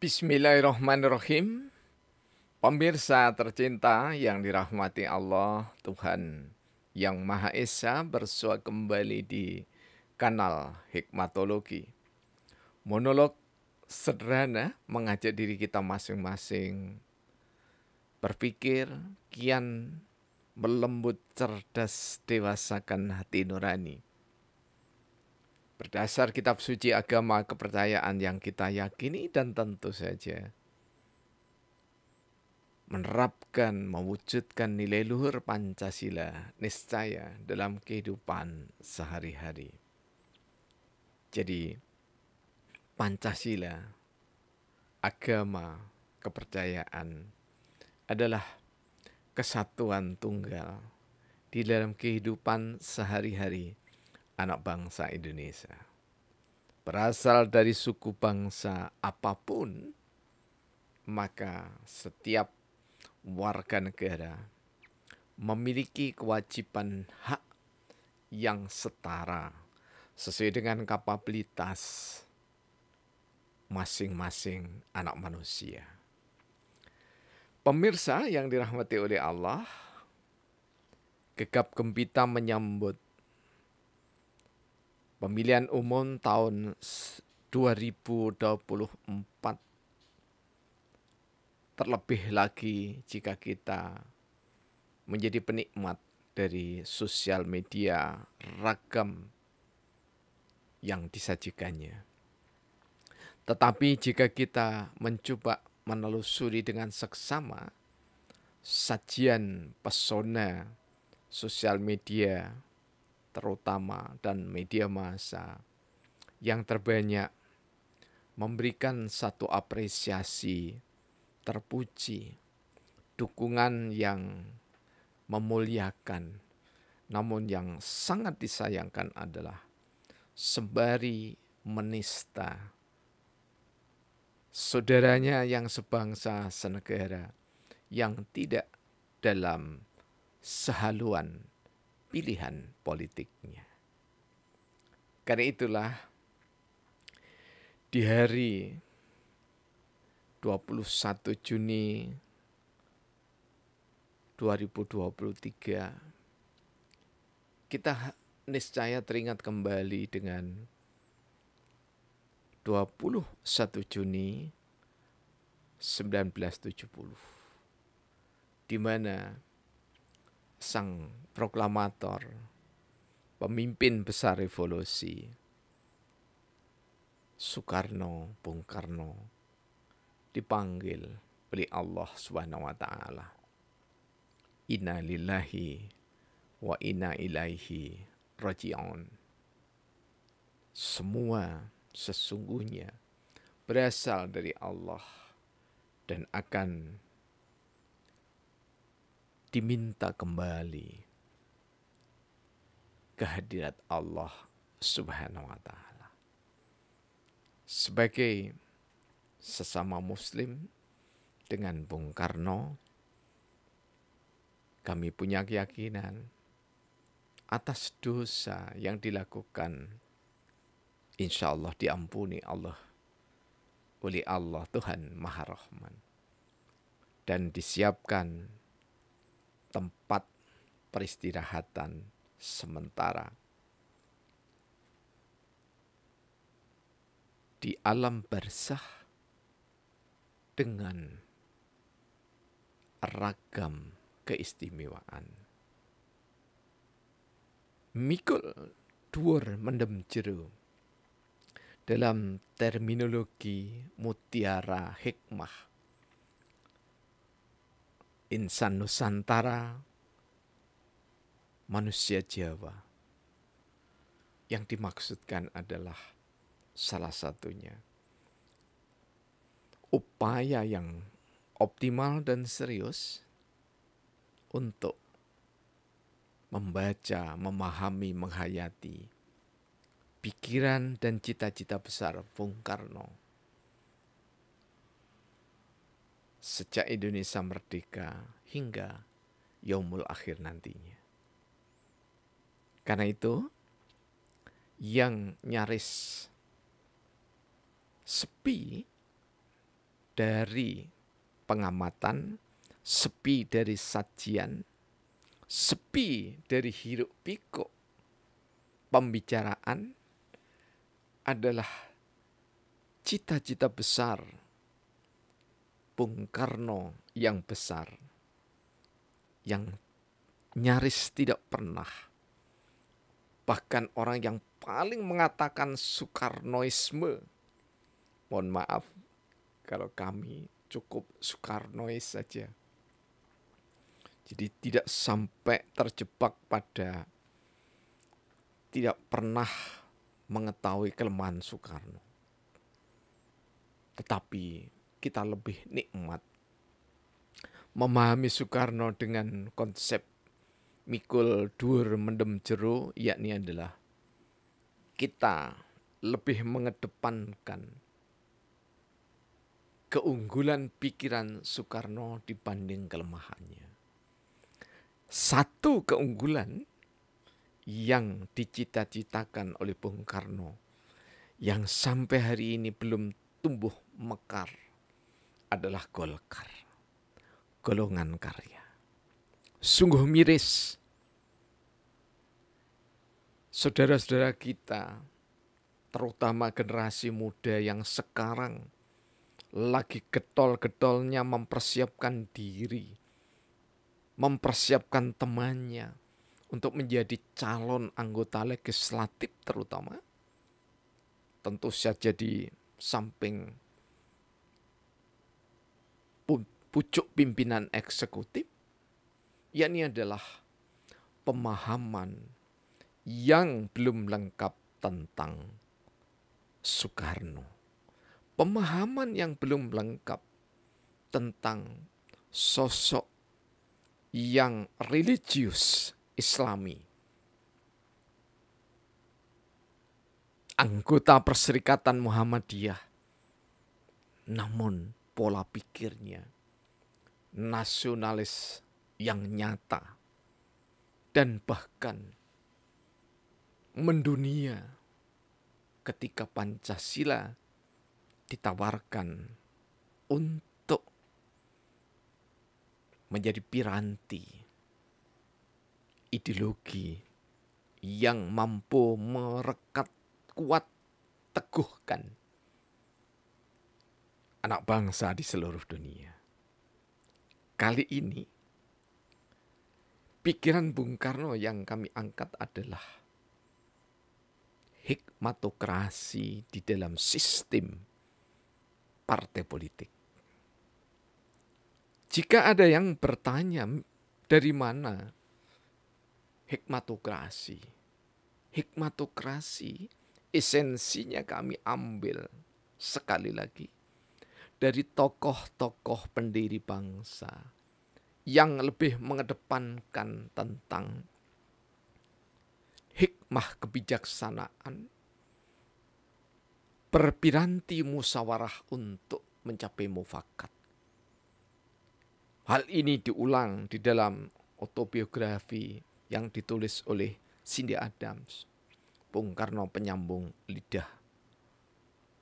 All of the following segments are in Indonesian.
Bismillahirrahmanirrahim. Pemirsa tercinta yang dirahmati Allah, Tuhan yang Maha Esa bersua kembali di kanal Hikmatologi. Monolog sederhana mengajak diri kita masing-masing berpikir kian melembut cerdas dewasakan hati nurani berdasar kitab suci agama kepercayaan yang kita yakini dan tentu saja menerapkan, mewujudkan nilai luhur Pancasila niscaya dalam kehidupan sehari-hari. Jadi Pancasila, agama, kepercayaan adalah kesatuan tunggal di dalam kehidupan sehari-hari anak bangsa Indonesia. Berasal dari suku bangsa apapun, maka setiap warga negara memiliki kewajiban hak yang setara sesuai dengan kapabilitas masing-masing anak manusia. Pemirsa yang dirahmati oleh Allah, gegap gempita menyambut pemilihan umum tahun 2024 terlebih lagi jika kita menjadi penikmat dari sosial media ragam yang disajikannya. Tetapi jika kita mencoba menelusuri dengan seksama sajian pesona sosial media terutama dan media massa yang terbanyak memberikan satu apresiasi terpuji, dukungan yang memuliakan, namun yang sangat disayangkan adalah sembari menista saudaranya yang sebangsa senegara yang tidak dalam sehaluan pilihan politiknya. Karena itulah di hari 21 Juni 2023 kita niscaya teringat kembali dengan 21 Juni 1970 di mana sang proklamator, pemimpin besar revolusi, Soekarno, Bung Karno, dipanggil oleh Allah Subhanahu wa taala. Inna lillahi wa inna ilaihi raji'un. Semua sesungguhnya berasal dari Allah dan akan diminta kembali kehadirat Allah Subhanahu wa taala. Sebagai sesama muslim dengan Bung Karno kami punya keyakinan atas dosa yang dilakukan insya Allah diampuni Allah oleh Allah Tuhan Maha Rahman dan disiapkan tempat peristirahatan sementara. Di alam bersah dengan ragam keistimewaan. Mikul dhuwur mendem jeru Dalam terminologi mutiara hikmah insan Nusantara, manusia Jawa. Yang dimaksudkan adalah salah satunya upaya yang optimal dan serius untuk membaca, memahami, menghayati pikiran dan cita-cita besar Bung Karno sejak Indonesia merdeka hingga yaumul akhir nantinya. Karena itu, yang nyaris sepi dari pengamatan, sepi dari sajian, sepi dari hiruk pikuk pembicaraan adalah cita-cita besar Bung Karno yang besar, yang nyaris tidak pernah. Bahkan orang yang paling mengatakan Soekarnoisme. Mohon maaf kalau kami cukup Soekarnois saja. Jadi tidak sampai terjebak pada tidak pernah mengetahui kelemahan Soekarno. Tetapi kita lebih nikmat. Memahami Soekarno dengan konsep mikul dur mendem jeru yakni adalah kita lebih mengedepankan keunggulan pikiran Soekarno dibanding kelemahannya. Satu keunggulan yang dicita-citakan oleh Bung Karno yang sampai hari ini belum tumbuh mekar adalah Golkar, golongan karya. Sungguh miris. Saudara-saudara kita, terutama generasi muda yang sekarang lagi getol-getolnya mempersiapkan diri, mempersiapkan temannya untuk menjadi calon anggota legislatif terutama. Tentu saja di samping pucuk pimpinan eksekutif, yakni adalah pemahaman yang belum lengkap tentang Soekarno. Pemahaman yang belum lengkap tentang sosok yang religius islami. Anggota Perserikatan Muhammadiyah. Namun pola pikirnya nasionalis yang nyata dan bahkan mendunia ketika Pancasila ditawarkan untuk menjadi piranti ideologi yang mampu merekat kuat teguhkan anak bangsa di seluruh dunia. Kali ini, pikiran Bung Karno yang kami angkat adalah hikmatokrasi di dalam sistem partai politik. Jika ada yang bertanya dari mana hikmatokrasi, hikmatokrasi esensinya kami ambil sekali lagi dari tokoh-tokoh pendiri bangsa yang lebih mengedepankan tentang hikmah kebijaksanaan, perpiranti musawarah untuk mencapai mufakat. Hal ini diulang di dalam autobiografi yang ditulis oleh Cindy Adams, Bung Karno penyambung lidah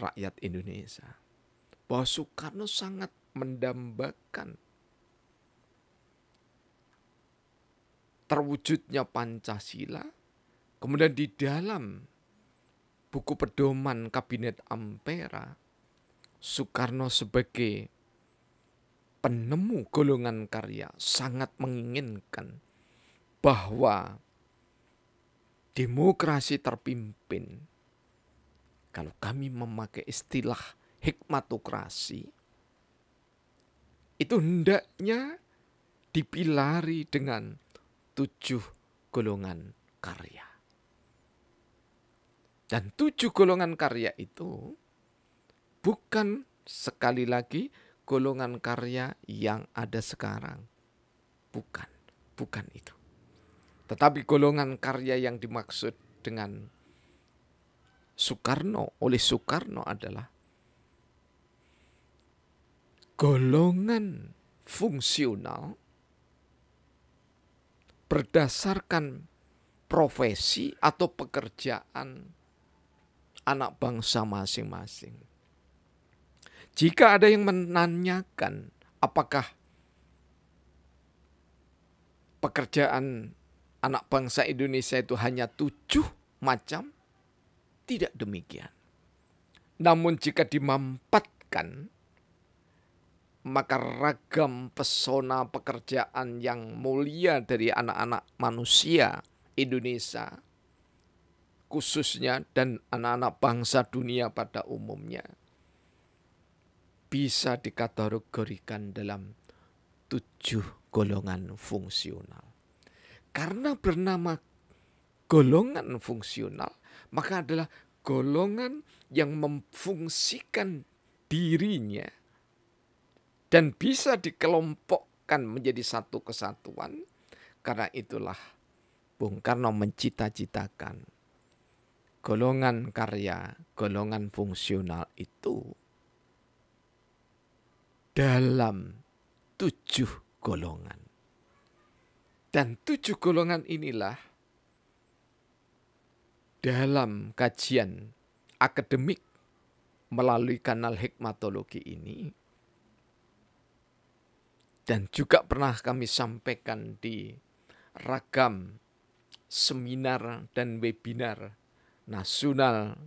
rakyat Indonesia bahwa Soekarno sangat mendambakan terwujudnya Pancasila, kemudian di dalam buku pedoman Kabinet Ampera, Soekarno sebagai penemu golongan karya sangat menginginkan bahwa demokrasi terpimpin kalau kami memakai istilah hikmatokrasi itu hendaknya dipilari dengan tujuh golongan karya. Dan tujuh golongan karya itu bukan sekali lagi golongan karya yang ada sekarang. Bukan, bukan itu. Tetapi golongan karya yang dimaksud dengan Soekarno oleh Soekarno adalah golongan fungsional berdasarkan profesi atau pekerjaan anak bangsa masing-masing. Jika ada yang menanyakan apakah pekerjaan anak bangsa Indonesia itu hanya tujuh macam, tidak demikian. Namun jika dimampatkan maka ragam pesona pekerjaan yang mulia dari anak-anak manusia Indonesia khususnya dan anak-anak bangsa dunia pada umumnya bisa dikategorikan dalam tujuh golongan fungsional. Karena bernama golongan fungsional, maka adalah golongan yang memfungsikan dirinya – dan bisa dikelompokkan menjadi satu kesatuan. Karena itulah Bung Karno mencita-citakan golongan karya, golongan fungsional itu dalam tujuh golongan. Dan tujuh golongan inilah dalam kajian akademik melalui kanal hikmatologi ini dan juga pernah kami sampaikan di ragam seminar dan webinar nasional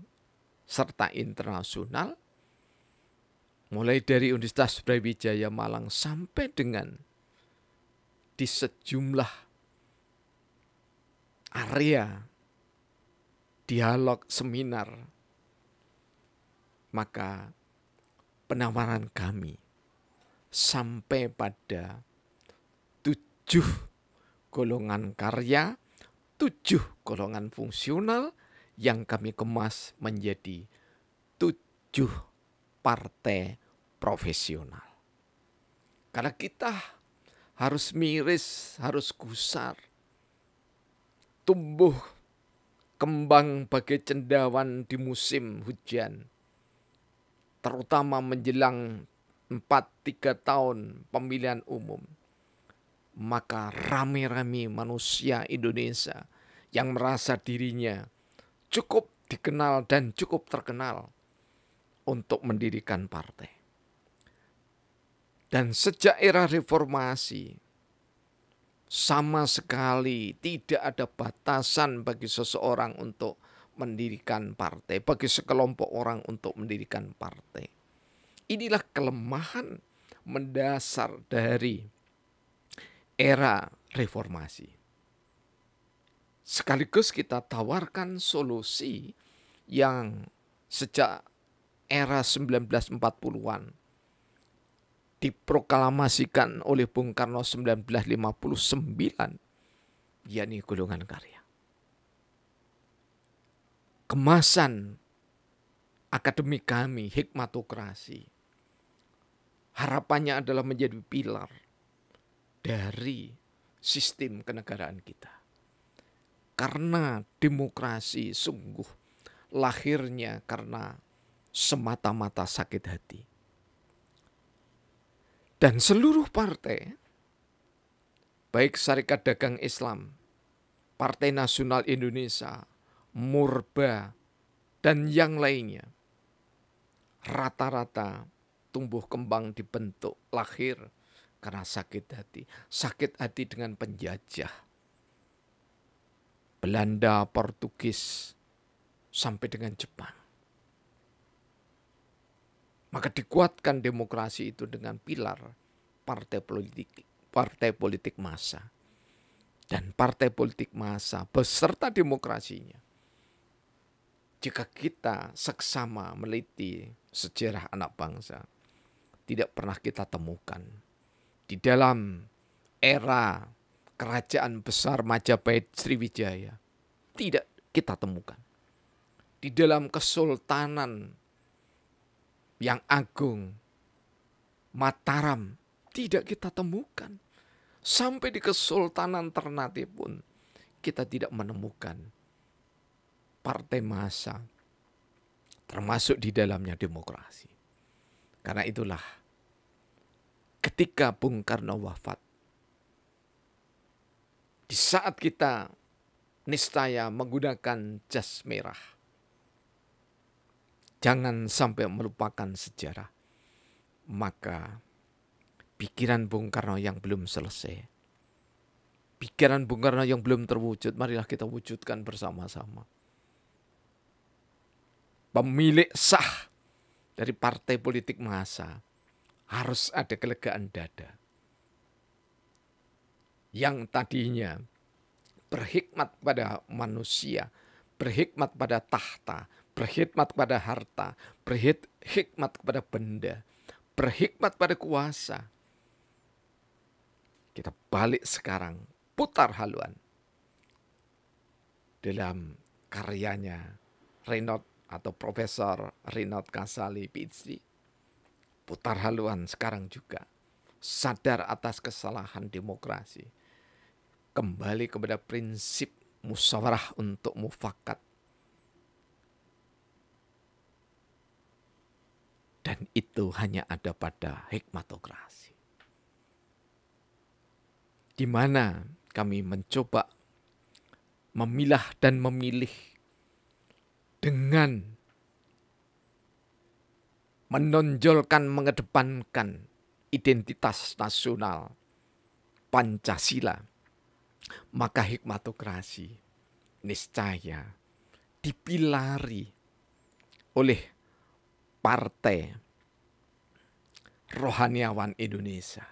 serta internasional mulai dari Universitas Brawijaya Malang sampai dengan di sejumlah area dialog seminar maka penawaran kami sampai pada tujuh golongan karya, tujuh golongan fungsional yang kami kemas menjadi tujuh partai profesional. Karena kita harus miris, harus gusar, tumbuh kembang bagai cendawan di musim hujan, terutama menjelang tiga tahun pemilihan umum. Maka rame-rame manusia Indonesia yang merasa dirinya cukup dikenal dan cukup terkenal untuk mendirikan partai. Dan sejak era reformasi, sama sekali tidak ada batasan bagi seseorang untuk mendirikan partai, bagi sekelompok orang untuk mendirikan partai. Inilah kelemahan mendasar dari era reformasi. Sekaligus kita tawarkan solusi yang sejak era 1940-an diproklamasikan oleh Bung Karno 1959 yakni golongan karya. Kemasan akademik kami, hikmatokrasi, harapannya adalah menjadi pilar dari sistem kenegaraan kita. Karena demokrasi sungguh lahirnya karena semata-mata sakit hati. Dan seluruh partai, baik Syarikat Dagang Islam, Partai Nasional Indonesia, Murba, dan yang lainnya, rata-rata tumbuh kembang dibentuk lahir karena sakit hati. Sakit hati dengan penjajah. Belanda, Portugis, sampai dengan Jepang. Maka dikuatkan demokrasi itu dengan pilar partai politik partai politik massa. Dan partai politik massa beserta demokrasinya. Jika kita seksama meliti sejarah anak bangsa, tidak pernah kita temukan. Di dalam era kerajaan besar Majapahit Sriwijaya, tidak kita temukan. Di dalam kesultanan yang agung, Mataram, tidak kita temukan. Sampai di kesultanan Ternate pun, kita tidak menemukan partai massa, termasuk di dalamnya demokrasi. Karena itulah ketika Bung Karno wafat, di saat kita nistaya menggunakan jas merah, jangan sampai melupakan sejarah. Maka pikiran Bung Karno yang belum selesai, pikiran Bung Karno yang belum terwujud, marilah kita wujudkan bersama-sama. Pemilik sah dari partai politik masa harus ada kelegaan dada. Yang tadinya berhikmat pada manusia, berhikmat pada tahta, berhikmat pada harta, berhikmat kepada benda, berhikmat pada kuasa. Kita balik sekarang, putar haluan. Dalam karyanya Reynold atau Profesor Rinald Kasali PhD. Putar haluan sekarang juga. Sadar atas kesalahan demokrasi. Kembali kepada prinsip musyawarah untuk mufakat. Dan itu hanya ada pada hikmatokrasi. Di mana kami mencoba memilah dan memilih dengan menonjolkan, mengedepankan identitas nasional Pancasila, maka hikmatokrasi niscaya dipilari oleh partai rohaniawan Indonesia,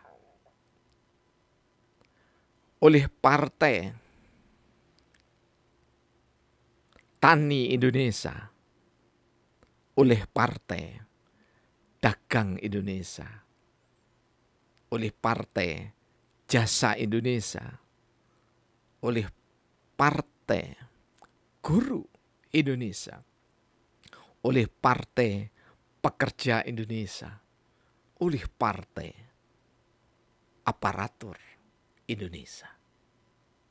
oleh partai tani Indonesia, oleh partai dagang Indonesia, oleh partai jasa Indonesia, oleh partai guru Indonesia, oleh partai pekerja Indonesia, oleh partai aparatur Indonesia.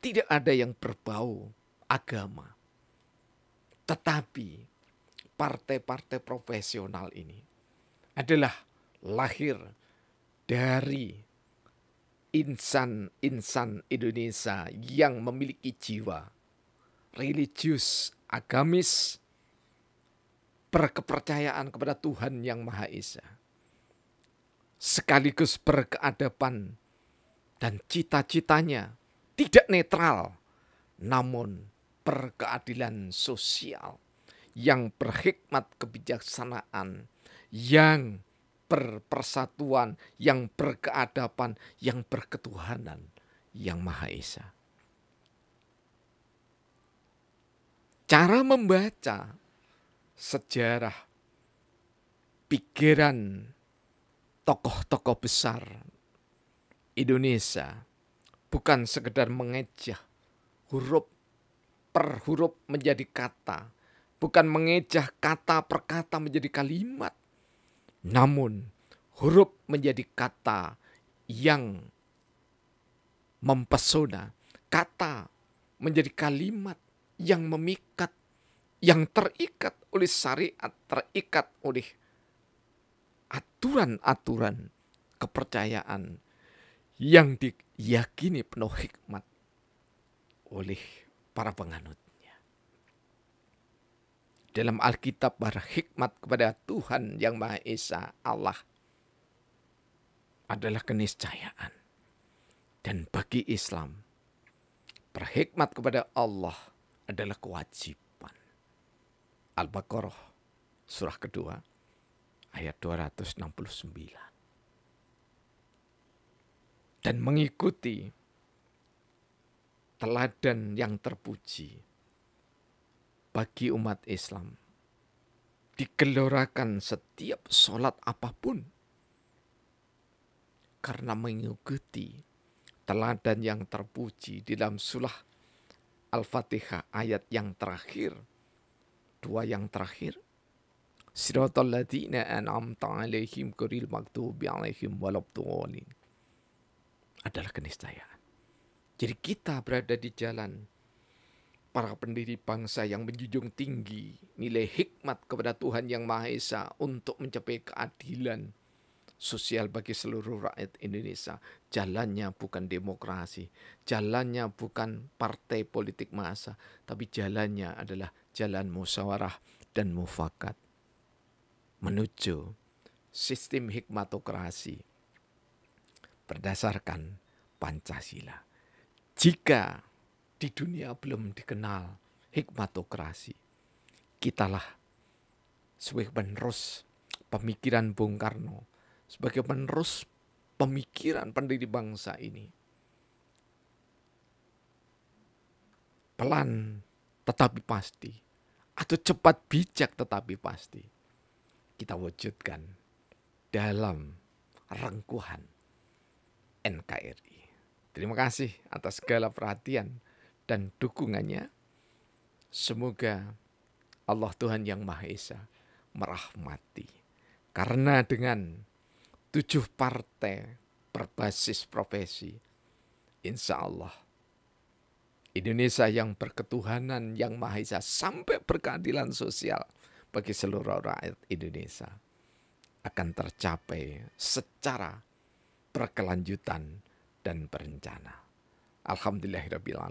Tidak ada yang berbau agama tetapi partai-partai profesional ini adalah lahir dari insan-insan Indonesia yang memiliki jiwa religius, agamis, berkepercayaan kepada Tuhan yang Maha Esa. Sekaligus berkeadapan dan cita-citanya tidak netral, namun perkeadilan sosial, yang berhikmat kebijaksanaan, yang berpersatuan, yang berkeadapan, yang berketuhanan, yang Maha Esa. Cara membaca sejarah pikiran tokoh-tokoh besar Indonesia bukan sekedar mengejah huruf per huruf menjadi kata, bukan mengejah kata per kata menjadi kalimat. Namun, huruf menjadi kata yang mempesona, kata menjadi kalimat yang memikat, yang terikat oleh syariat, terikat oleh aturan-aturan kepercayaan yang diyakini penuh hikmat oleh para penganutnya. Dalam Alkitab para kepada Tuhan yang Maha Esa Allah adalah keniscayaan. Dan bagi Islam, berhikmat kepada Allah adalah kewajiban. Al-Baqarah surah kedua ayat 269. Dan mengikuti teladan yang terpuji bagi umat Islam. Digelorakan setiap sholat apapun karena mengikuti teladan yang terpuji di dalam sulah Al-Fatihah ayat yang terakhir dua yang terakhir Siratul ladina an'amta 'alaihim kuril maktubi 'alaihim walad adalah keniscayaan jadi kita berada di jalan para pendiri bangsa yang menjunjung tinggi nilai hikmat kepada Tuhan Yang Maha Esa untuk mencapai keadilan sosial bagi seluruh rakyat Indonesia. Jalannya bukan demokrasi, jalannya bukan partai politik massa, tapi jalannya adalah jalan musyawarah dan mufakat menuju sistem hikmatokrasi berdasarkan Pancasila. Jika di dunia belum dikenal hikmatokrasi, kitalah sebagai penerus pemikiran Bung Karno, sebagai penerus pemikiran pendiri bangsa ini. Pelan tetapi pasti, atau cepat bijak tetapi pasti, kita wujudkan dalam rengkuhan NKRI. Terima kasih atas segala perhatian dan dukungannya. Semoga Allah Tuhan yang Maha Esa merahmati. Karena dengan tujuh partai berbasis profesi, insya Allah Indonesia yang berketuhanan, yang Maha Esa, sampai berkeadilan sosial bagi seluruh rakyat Indonesia akan tercapai secara berkelanjutan dan berencana. Alhamdulillahirrahmanirrahim.